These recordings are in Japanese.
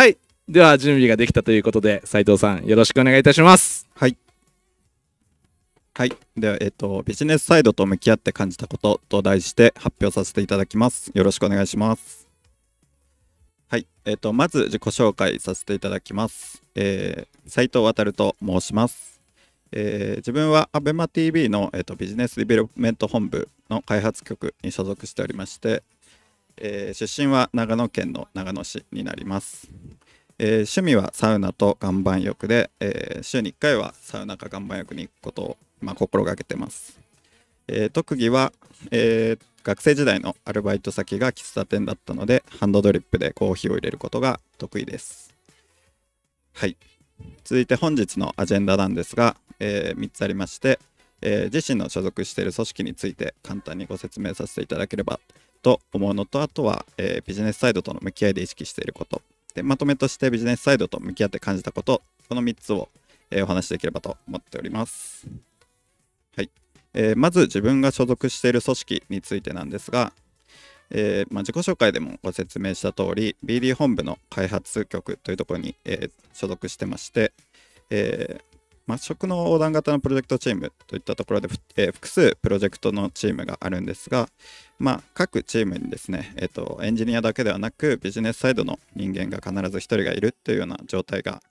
はいでは準備ができたということで斉藤さんよろしくお願いいたしますはいはいではえっ、ー、とビジネスサイドと向き合って感じたことと題して発表させていただきますよろしくお願いしますはい、えっ、ー、とまず自己紹介させていただきます、えー、斉藤航と申しますえー、自分は ABEMATV の、えーと、とビジネスディベロップメント本部の開発局に所属しておりまして、えー、出身は長野県の長野市になります、えー、趣味はサウナと岩盤浴で、えー、週に1回はサウナか岩盤浴に行くことを、まあ、心がけてます、え特技は、え学生時代のアルバイト先が喫茶店だったのでハンドドリップでコーヒーを入れることが得意ですはい続いて本日のアジェンダなんですが、え3つありまして、え自身の所属している組織について簡単にご説明させていただければと思うのとあとは、えー、ビジネスサイドとの向き合いで意識していることでまとめとしてビジネスサイドと向き合って感じたことこの3つを、えー、お話しできればと思っております。はいえー、まず自分が所属している組織についてなんですが、えー、まあ、自己紹介でもご説明した通り BD 本部の開発局というところに、えー、所属してまして、えま職の横断型のプロジェクトチームといったところで、え複数プロジェクトのチームがあるんですが、まあ、各チームにですね、えっと、エンジニアだけではなくビジネスサイドの人間が必ず1人がいるというような状態が、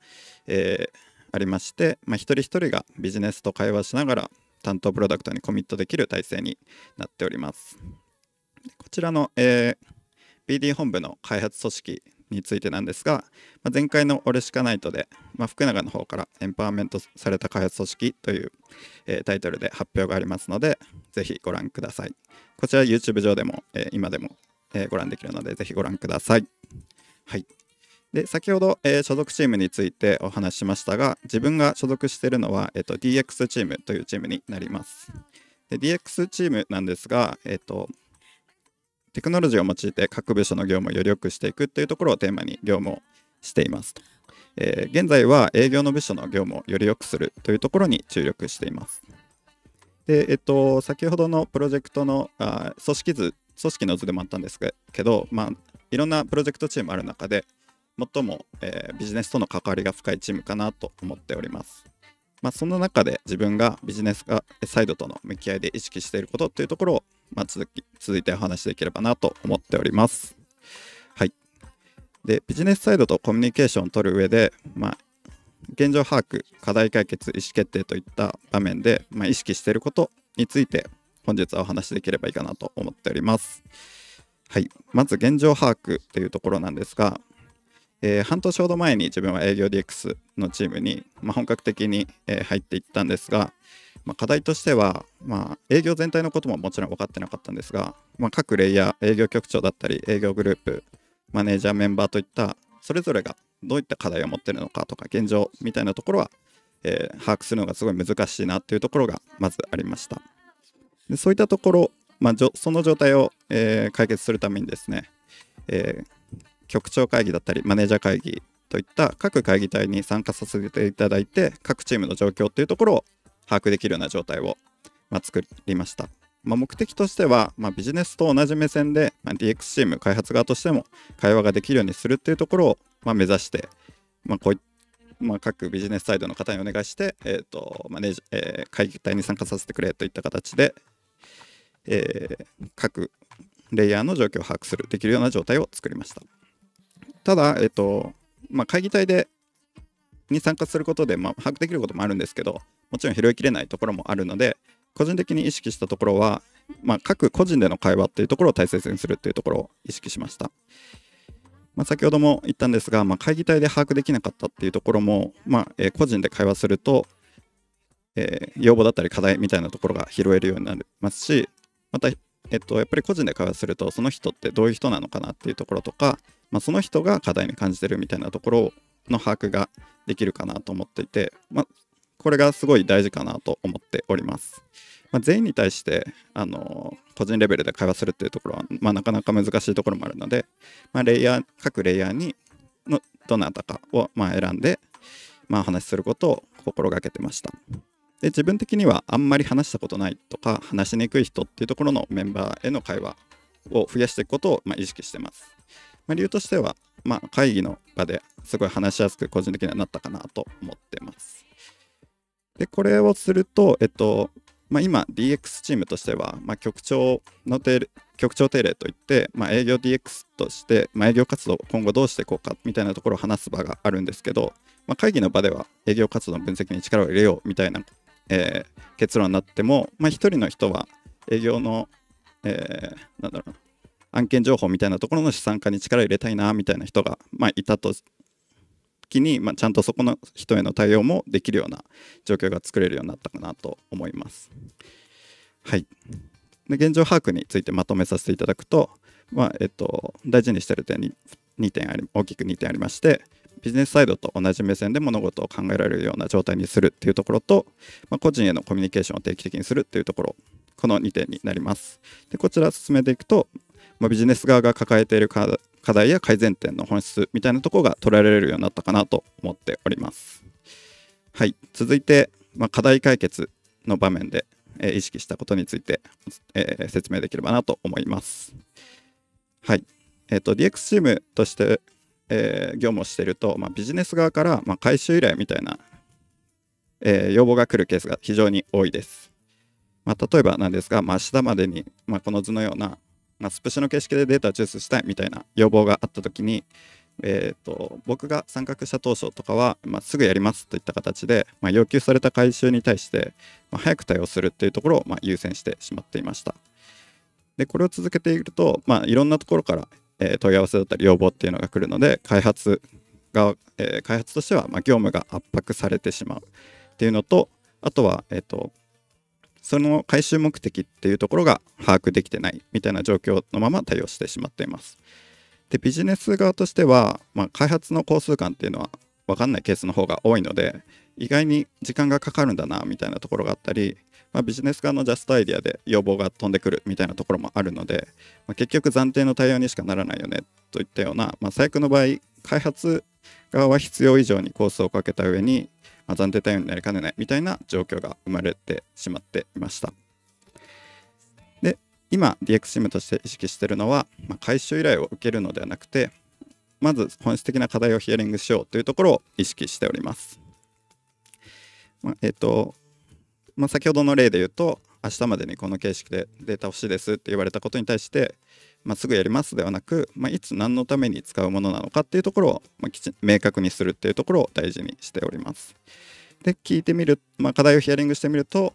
えー、ありまして、まあ、一人一人がビジネスと会話しながら担当プロダクトにコミットできる体制になっております。こちらの、えー、BD 本部の開発組織についてなんですが、まあ、前回の「俺しかないとで」まあ、福永の方から「エンパワーメントされた開発組織」という、えー、タイトルで発表がありますので、ぜひご覧ください。こちら YouTube 上でも、えー、今でも、えー、ご覧できるので、ぜひご覧ください。はい。で、先ほど、えー、所属チームについてお話ししましたが、自分が所属しているのは、えーと、DX チームというチームになります。で DX チームなんですが、えっ、ー、と、テクノロジーを用いて各部署の業務をより良くしていくというところをテーマに業務をしていますと。えー、現在は営業の部署の業務をより良くするというところに注力しています。で、えっと、先ほどのプロジェクトのあ組織図、組織の図でもあったんですけど、まあ、いろんなプロジェクトチームある中で、最も、えー、ビジネスとの関わりが深いチームかなと思っております。まあ、その中で自分がビジネスサイドとの向き合いで意識していることというところを、まあ、続き続いてお話しできればなと思っております。はい。で、ビジネスサイドとコミュニケーションを取る上で、まあ、現状把握課題解決意思決定といった場面で、まあ、意識していることについて本日はお話しできればいいかなと思っております。はい、まず現状把握というところなんですが、えー、半年ほど前に自分は営業 DX のチームに、まあ、本格的に、えー、入っていったんですが、まあ、課題としては、まあ、営業全体のことももちろん分かってなかったんですが、ま各レイヤー営業局長だったり営業グループマネージャーメンバーといったそれぞれがどういった課題を持ってるのかとか現状みたいなところは、えー、把握するのがすごい難しいなっていうところがまずありましたでそういったところ、まあ、その状態を、えー、解決するためにですね、えー、局長会議だったりマネージャー会議といった各会議体に参加させていただいて各チームの状況っていうところを把握できるような状態を、まあ、作りましたまあ、目的としては、まあ、ビジネスと同じ目線で、まあ、DX チーム開発側としても会話ができるようにするっていうところを、まあ、目指して、まあこうまあ、各ビジネスサイドの方にお願いして、えーとマネージえー、会議体に参加させてくれといった形で、えー、各レイヤーの状況を把握するできるような状態を作りましたただ、えーとまあ、会議体でに参加することで、まあ、把握できることもあるんですけどもちろん拾いきれないところもあるので、個人的に意識したところは、まあ、各個人での会話っていうところを大切にするっていうところを意識しました。まあ、先ほども言ったんですが、まあ、会議体で把握できなかったっていうところも、まあ、え個人で会話すると、えー、要望だったり課題みたいなところが拾えるようになりますし、また、えっと、やっぱり個人で会話すると、その人ってどういう人なのかなっていうところとか、まあ、その人が課題に感じてるみたいなところの把握ができるかなと思っていて、まあ、これがすごい大事かなと思っております。まあ、全員に対して、あのー、個人レベルで会話するっていうところは、まあ、なかなか難しいところもあるので、まあ、レイヤー各レイヤーにのどなたかをま選んで、まあ、話することを心がけてました。で自分的にはあんまり話したことないとか話しにくい人っていうところのメンバーへの会話を増やしていくことをま意識してます。まあ、理由としては、まあ、会議の場ですごい話しやすく個人的にはなったかなと思ってます。で、これをすると、えっと、まあ、今 DX チームとしては、まあ、局長の定局長定例といって、まあ、営業 DX として、まあ、営業活動今後どうしていこうかみたいなところを話す場があるんですけど、まあ、会議の場では営業活動の分析に力を入れようみたいな、えー、結論になっても、まあ、1人の人は営業の、えー、なんだろう案件情報みたいなところの資産化に力を入れたいなみたいな人が、まあ、いたと時に、まあ、ちゃんとそこの人への対応もできるような状況が作れるようになったかなと思います。はい、で現状把握についてまとめさせていただくと、まあえっと、大事にしてる点に2点あり大きく2点ありましてビジネスサイドと同じ目線で物事を考えられるような状態にするっていうところと、まあ、個人へのコミュニケーションを定期的にするというところこの2点になります。でこちら進めていくと、まあ、ビジネス側が抱えている課題や改善点の本質みたいなところが捉えられるようになったかなと思っております。はい、続いて、まあ、課題解決の場面で、えー、意識したことについて、えー、説明できればなと思います。はい、えーと、DX チームとして、えー、業務をしていると、まあ、ビジネス側から、まあ、回収依頼みたいな、え要望が来るケースが非常に多いです。まあ、例えばなんですが、まあ、明日までに、まあ、この図のようなまあ、スプシの形式でデータを抽出したいみたいな要望があった時に、えーと、僕が参画した当初とかは、まあ、すぐやりますといった形で、まあ、要求された回収に対して、まあ、早く対応するっていうところを、ま優先してしまっていましたでこれを続けていると、まいろんなところから、えー、問い合わせだったり要望っていうのが来るので開発が、えー、開発としては、ま業務が圧迫されてしまうっていうのとあとは、えーとその回収目的っていうところが把握できてないみたいな状況のまま対応してしまっています。でビジネス側としては、まあ、開発の工数感っていうのは分かんないケースの方が多いので意外に時間がかかるんだなみたいなところがあったり、まあ、ビジネス側のジャストアイデアで要望が飛んでくるみたいなところもあるので、まあ、結局暫定の対応にしかならないよねといったような、まあ、最悪の場合開発側は必要以上にコースをかけた上にま暫定対応になりかねないみたいな状況が生まれてしまっていました。で、今 DXSIM として意識しているのは、まあ、回収依頼を受けるのではなくて、まず本質的な課題をヒアリングしようというところを意識しております。まあ、えっ、ー、と、まあ、先ほどの例で言うと、明日までにこの形式でデータ欲しいですって言われたことに対して、まあ、すぐやりますではなく、まあ、いつ何のために使うものなのかっていうところを、まあ、明確にするっていうところを大事にしております。で聞いてみる、まあ、課題をヒアリングしてみると、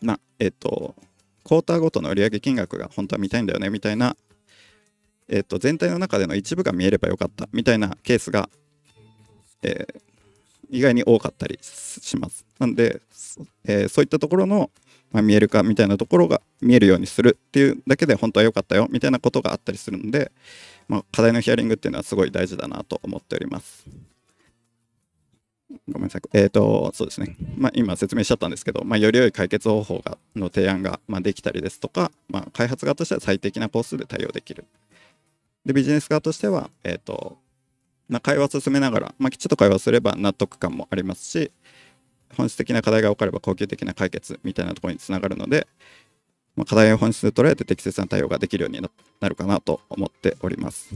まあえっ、とクォーターごとの売上金額が本当は見たいんだよねみたいな、えっ、と全体の中での一部が見えればよかったみたいなケースが、えー、意外に多かったりします。なんで、えー、そういったところの、まあ、見えるかみたいなところが見えるようにするっていうだけで本当は良かったよみたいなことがあったりするので、まあ、課題のヒアリングっていうのはすごい大事だなと思っております。ごめんなさい。えっ、ー、と、そうですね。まあ、今説明しちゃったんですけど、まあ、より良い解決方法がの提案が、まできたりですとか、まあ、開発側としては最適なコースで対応できる。で、ビジネス側としては、えっ、ー、と、まあ、会話を進めながら、まあ、きちっと会話すれば納得感もありますし、本質的な課題が分かれば恒久的な解決みたいなところにつながるので、まあ、課題を本質で捉えて適切な対応ができるようになるかなと思っております。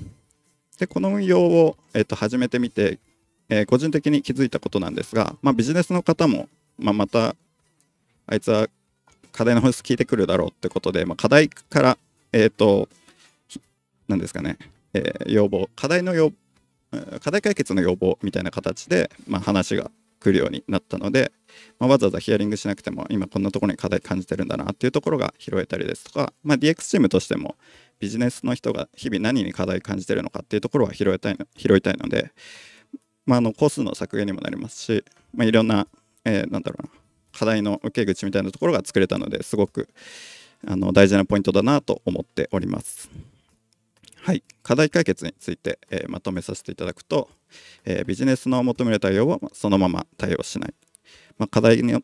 で、この運用を、えー、と始めてみて、えー、個人的に気づいたことなんですが、まあ、ビジネスの方も、まあ、また、あいつは課題の本質聞いてくるだろうってことで、まあ、課題から、えっ、ー、と、何ですかね、えー、要望、課題の要課題解決の要望みたいな形で、まあ、話が来るようになったので、まあ、わざわざヒアリングしなくても今こんなところに課題感じてるんだなっていうところが拾えたりですとか、まあ、DX チームとしてもビジネスの人が日々何に課題感じてるのかっていうところは拾いたいの拾いたいので、まあ、あの個数の削減にもなりますし、まあ、いろんな、えー、なんだろうな課題の受け口みたいなところが作れたのですごくあの大事なポイントだなと思っております。はい、課題解決について、えー、まとめさせていただくと、えー、ビジネスの求めた要望はそのまま対応しない。まあ、課題にっ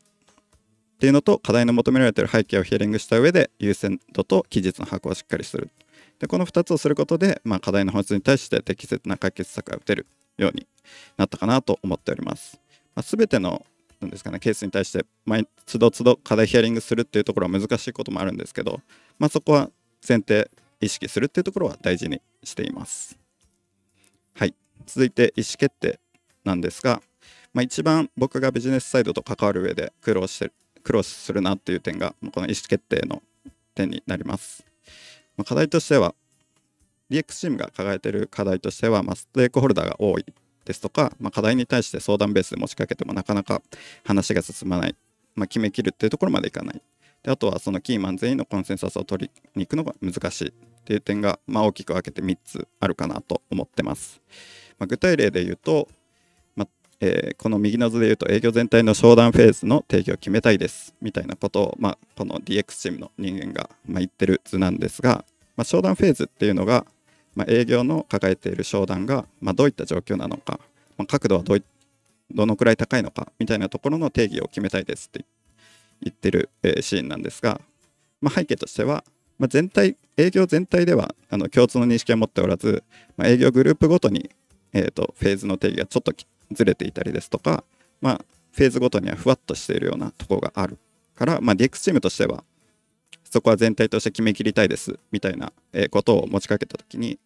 ていうのと課題の求められている背景をヒアリングした上で優先度と期日の把握をしっかりする。でこの2つをすることで、まあ、課題の本質に対して適切な解決策が打てるようになったかなと思っております。まあ、全てのなんですかね、ケースに対して毎都度都度課題ヒアリングするっていうところは難しいこともあるんですけど、まあ、そこは前提意識するっていうところは大事にしています。続いて意思決定なんですが、まあ、一番僕がビジネスサイドと関わる上で苦労してる苦労するなっていう点がこの意思決定の点になります、まあ、課題としては DX チームが抱えている課題としては、まあ、ステークホルダーが多いですとか、まあ、課題に対して相談ベースで持ちかけてもなかなか話が進まない、まあ、決めきるっていうところまでいかないであとはそのキーマン全員のコンセンサスを取りに行くのが難しいっていう点が、まあ、大きく分けて3つあるかなと思ってます。まあ、具体例で言うと、まあ、えー、この右の図で言うと営業全体の商談フェーズの定義を決めたいですみたいなことを、まあ、この DX チームの人間が、ま言ってる図なんですが、ま商談フェーズっていうのが、ま営業の抱えている商談が、まどういった状況なのか、ま角度はどいどのくらい高いのかみたいなところの定義を決めたいですって言ってる、えー、シーンなんですが、まあ、背景としては、まあ、全体営業全体ではあの共通の認識は持っておらず、まあ、営業グループごとにえーと、フェーズの定義がちょっとずれていたりですとか、まあ、フェーズごとにはふわっとしているようなとこがあるから、まあ、DX チームとしてはそこは全体として決めきりたいですみたいなことを持ちかけた時に、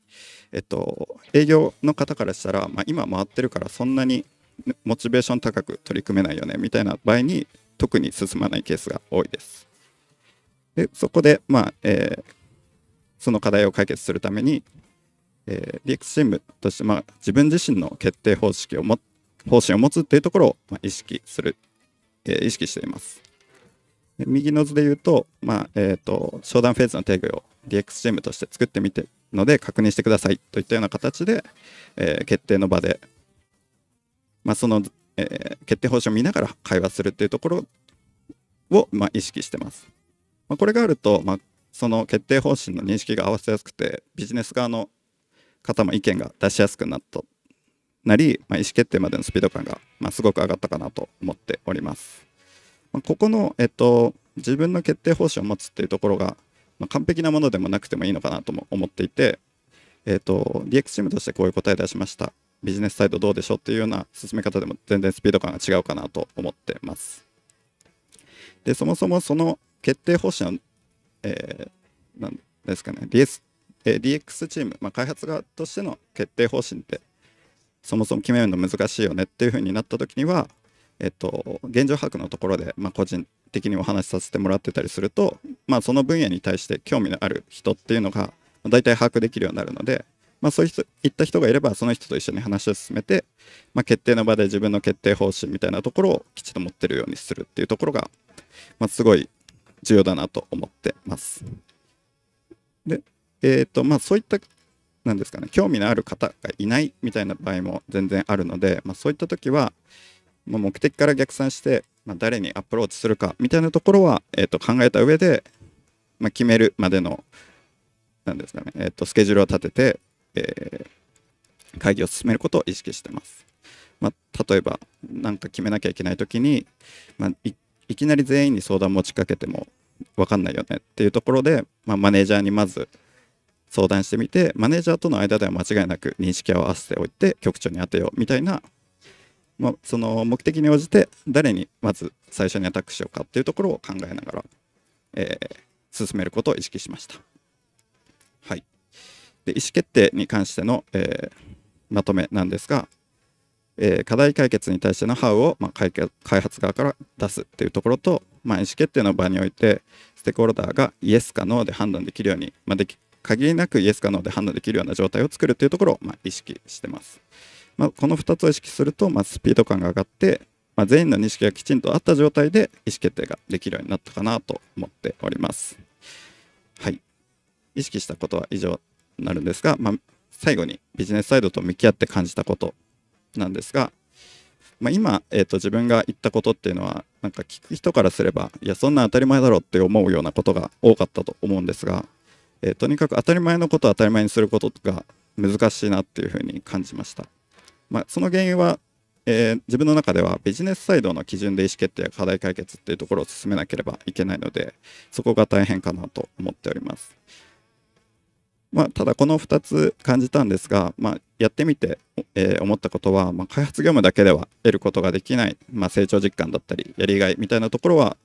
えっと、営業の方からしたら、まあ、今回ってるからそんなにモチベーション高く取り組めないよねみたいな場合に特に進まないケースが多いです。でそこで、まあえー、その課題を解決するためにえー、DX チームとして、まあ、自分自身の決定方式をも方針を持つっていうところを、まあ、意識する、えー、意識しています。右の図で言うと、まあえーと、商談フェーズの定義を DX チームとして作ってみてので確認してくださいといったような形で、えー、決定の場で、まあ、その、えー、決定方針を見ながら会話するっていうところを、まあ、意識してます。まあ、これがあると、まあ、その決定方針の認識が合わせやすくてビジネス側の方も意見が出しやすくなったなり、まあ、意思決定までのスピード感が、まあ、すごく上がったかなと思っております。まあ、ここの、えっと、自分の決定方針を持つっていうところが、まあ、完璧なものでもなくてもいいのかなとも思っていて、えっと、DX チームとしてこういう答え出しました。ビジネスサイドどうでしょうっていうような進め方でも全然スピード感が違うかなと思ってます。で、そもそもその決定方針を、えー、なんですかね、d えー、DX チーム、まあ、開発側としての決定方針ってそもそも決めるの難しいよねっていう風になった時には、えっと、現状把握のところで、まあ、個人的にお話しさせてもらってたりすると、まあ、その分野に対して興味のある人っていうのが大体把握できるようになるので、まあ、そういった人がいればその人と一緒に話を進めて、まあ、決定の場で自分の決定方針みたいなところをきちんと持ってるようにするっていうところが、まあ、すごい重要だなと思ってます。でえーとまあ、そういったなんですかね興味のある方がいないみたいな場合も全然あるので、まあ、そういった時は、まあ、目的から逆算して、まあ、誰にアプローチするかみたいなところは、えー、と考えた上で、まあ、決めるまでのなんですかね、えー、とスケジュールを立てて、えー、会議を進めることを意識してます。まあ、例えば何か決めなきゃいけない時に、まあ、いいきなり全員に相談持ちかけても分かんないよねっていうところで、まあ、マネージャーにまず相談してみてマネージャーとの間では間違いなく認識を合わせておいて局長に当てようみたいな、まあ、その目的に応じて誰にまず最初にアタックしようかっていうところを考えながら、えー、進めることを意識しました。はい、で意思決定に関しての、えー、まとめなんですが、えー、課題解決に対してのハウを、まあ、開発側から出すっていうところと、まあ、意思決定の場においてステークホルダーがイエスかノーで判断できるように、まあ、でき限りなくイエスかノーで判断できるような状態を作るというところを、まあ、意識してます。まあ、この2つを意識すると、まあ、スピード感が上がって、まあ、全員の認識がきちんとあった状態で意思決定ができるようになったかなと思っております。はい。意識したことは以上になるんですが、まあ、最後にビジネスサイドと向き合って感じたことなんですが、まあ、今、えーと自分が言ったことっていうのはなんか聞く人からすればいやそんな当たり前だろうって思うようなことが多かったと思うんですがえー、とにかく当たり前のことを当たり前にすることが難しいなっていうふうに感じました。まあ、その原因は、えー、自分の中ではビジネスサイドの基準で意思決定や課題解決っていうところを進めなければいけないのでそこが大変かなと思っております。まあ、ただこの2つ感じたんですが、まあ、やってみて、えー、思ったことは、まあ、開発業務だけでは得ることができない、まあ、成長実感だったりやりがいみたいなところは、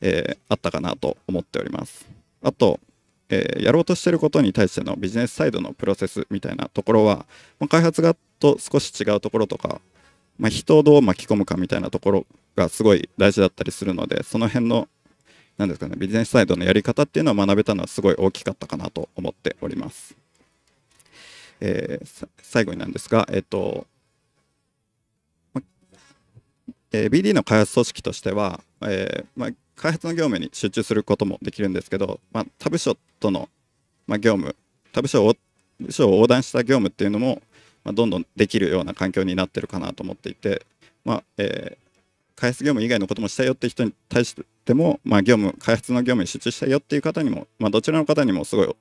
えー、あったかなと思っております。あとえー、やろうとしていることに対してのビジネスサイドのプロセスみたいなところは、まあ、開発側と少し違うところとか、まあ、人をどう巻き込むかみたいなところがすごい大事だったりするのでその辺のなんですかねビジネスサイドのやり方っていうのは学べたのはすごい大きかったかなと思っております。えー、最後になんですが、えっ、ー、と、まえー、BD の開発組織としては、えーま開発の業務に集中することもできるんですけど、まあ、他部署との、まあ、業務他部署を部署を横断した業務っていうのも、まあ、どんどんできるような環境になってるかなと思っていて、まあえー、開発業務以外のこともしたいよって人に対しても、まあ、業務開発の業務に集中したいよっていう方にも、まあ、どちらの方にもすごい、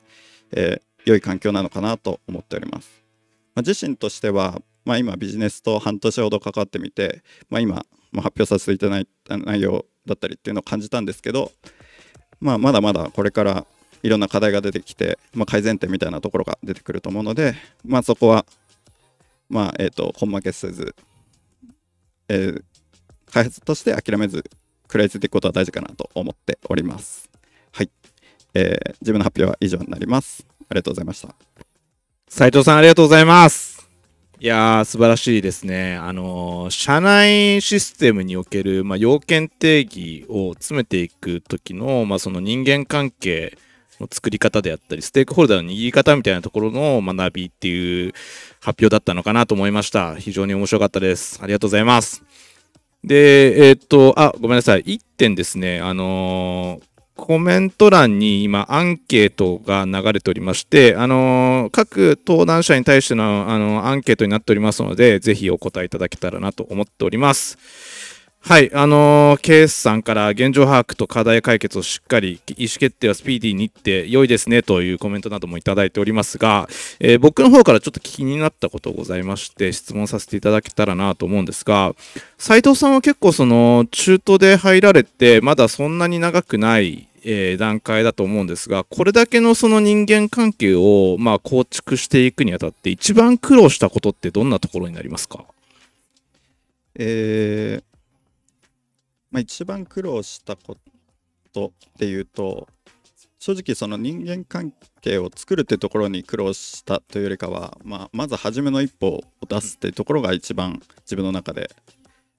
えー、良い環境なのかなと思っております。まあ、自身としては、まあ、今ビジネスと半年ほど関わってみて、まあ、今、ま発表させていただいた内容だったりっていうのを感じたんですけど、まあ、まだまだこれからいろんな課題が出てきて、まあ、改善点みたいなところが出てくると思うので、まあ、そこは、まあえーと、本負けせず、えー、開発として諦めず食らいついていくことは大事かなと思っております。はい、えー、自分の発表は以上になります。ありがとうございました。斉藤さんありがとうございます。いやー、素晴らしいですね。あのー、社内システムにおける、まあ、要件定義を詰めていく時の、まあ、その人間関係の作り方であったり、ステークホルダーの握り方みたいなところの学びっていう発表だったのかなと思いました。非常に面白かったです。ありがとうございます。で、えー、っと、あ、ごめんなさい。1点ですね。あのーコメント欄に今アンケートが流れておりまして、あのー、各登壇者に対しての、あのー、アンケートになっておりますので、ぜひお答えいただけたらなと思っております。はい、あのー、ケースさんから現状把握と課題解決をしっかり、意思決定はスピーディーにって良いですねというコメントなどもいただいておりますが、えー、僕の方からちょっと気になったことございまして、質問させていただけたらなと思うんですが、斉藤さんは結構その、中途で入られて、まだそんなに長くないえー、段階だと思うんですが、これだけのその人間関係を、まあ、構築していくにあたって、一番苦労したことってどんなところになりますかえー、まあ、一番苦労したことっていうと正直その人間関係を作るってところに苦労したというよりかは、まあ、まず初めの一歩を出すっていうところが一番自分の中で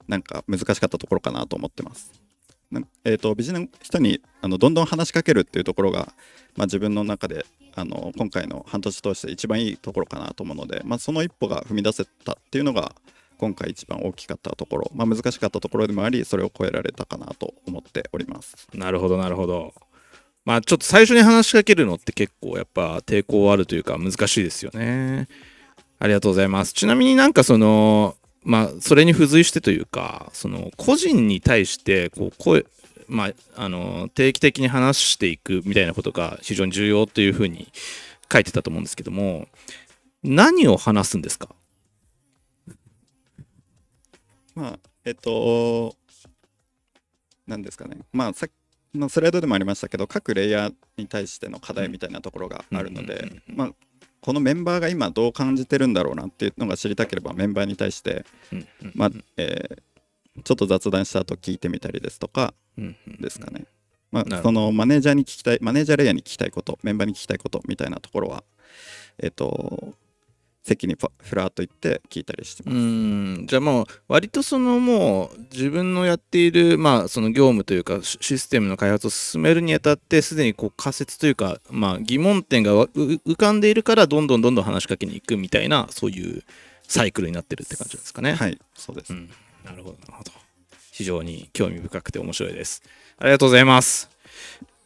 なんか難しかったところかなと思ってます。えーと、ビジネス人にあのどんどん話しかけるっていうところが、まあ、自分の中であの今回の半年通して一番いいところかなと思うので、まあ、その一歩が踏み出せたっていうのが今回一番大きかったところ、まあ、難しかったところでもありそれを超えられたかなと思っておりますなるほどなるほどまあちょっと最初に話しかけるのって結構やっぱ抵抗あるというか難しいですよねありがとうございますちなみになんかそのまあそれに付随してというかその個人に対してこう声まあ、あの定期的に話していくみたいなことが非常に重要というふうに書いてたと思うんですけども何を話すんですかまあ、えっと、何ですかね。まあ、さっきのスライドでもありましたけど、各レイヤーに対しての課題みたいなところがあるので、まあ、このメンバーが今どう感じてるんだろうなっていうのが知りたければ、メンバーに対して、まあ、えー、ちょっと雑談した後聞いてみたりですとかですかね。まあ、そのマネージャーに聞きたい、マネージャーレイヤーに聞きたいこと、メンバーに聞きたいことみたいなところは、えっと、席にふらっと行って聞いたりしてますうんじゃあもう割とそのもう自分のやっているまあその業務というかシステムの開発を進めるにあたってすでにこう仮説というかまあ疑問点が浮かんでいるからどんどんどんどん話しかけに行くみたいなそういうサイクルになってるって感じですかねはいそうです、うん、なるほどなるほど非常に興味深くて面白いですありがとうございます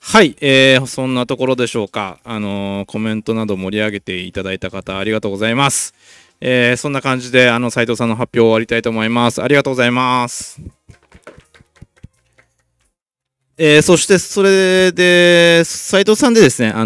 はい、えー、そんなところでしょうか。あのー、コメントなど盛り上げていただいた方、ありがとうございます。えー、そんな感じで、あの、斎藤さんの発表を終わりたいと思います。ありがとうございます。えー、そして、それで、斎藤さんでですね、あの、